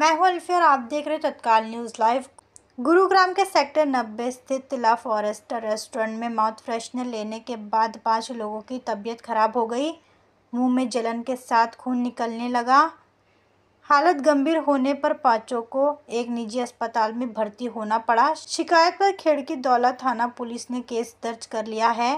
मैं हूँ और आप देख रहे हैं तत्काल न्यूज़ लाइव गुरुग्राम के सेक्टर नब्बे स्थित तिला फॉरेस्टर रेस्टोरेंट में माउथ फ्रेशनर लेने के बाद पाँच लोगों की तबीयत खराब हो गई मुंह में जलन के साथ खून निकलने लगा हालत गंभीर होने पर पांचों को एक निजी अस्पताल में भर्ती होना पड़ा शिकायत पर खेड़की दौला थाना पुलिस ने केस दर्ज कर लिया है